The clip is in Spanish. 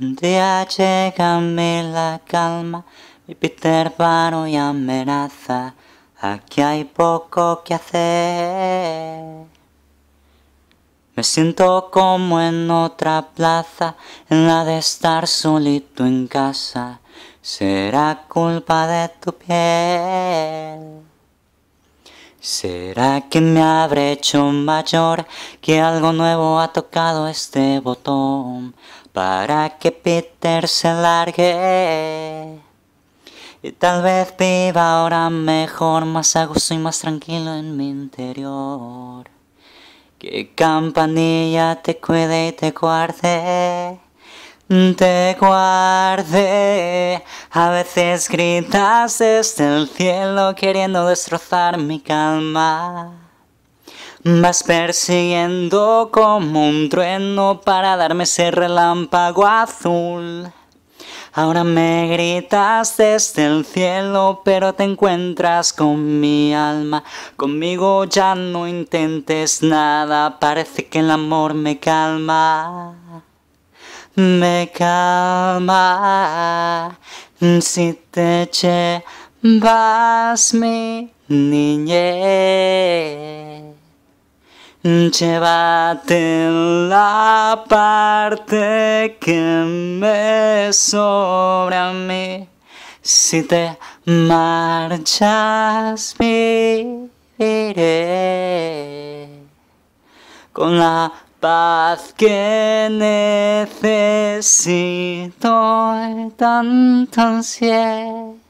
Un día llega a mí la calma, mi Peter Pan hoy amenaza, aquí hay poco que hacer. Me siento como en otra plaza, en la de estar solito en casa, será culpa de tu piel. ¿Será que me habré hecho mayor? Que algo nuevo ha tocado este botón para que Peter se largue. Y tal vez viva ahora mejor, más a gusto y más tranquilo en mi interior. Que campanilla te cuide y te guarde, te guarde. A veces gritas desde el cielo queriendo destrozar mi calma. Vas persiguiendo como un trueno para darme ese relámpago azul. Ahora me gritas desde el cielo, pero te encuentras con mi alma. Conmigo ya no intentes nada, parece que el amor me calma. Me calma. Mm, si te llevas mi niñez. Mm, llévate la parte que me sobra a mí. Si te marchas, viviré con la Paz que necesito tanto ansiedad.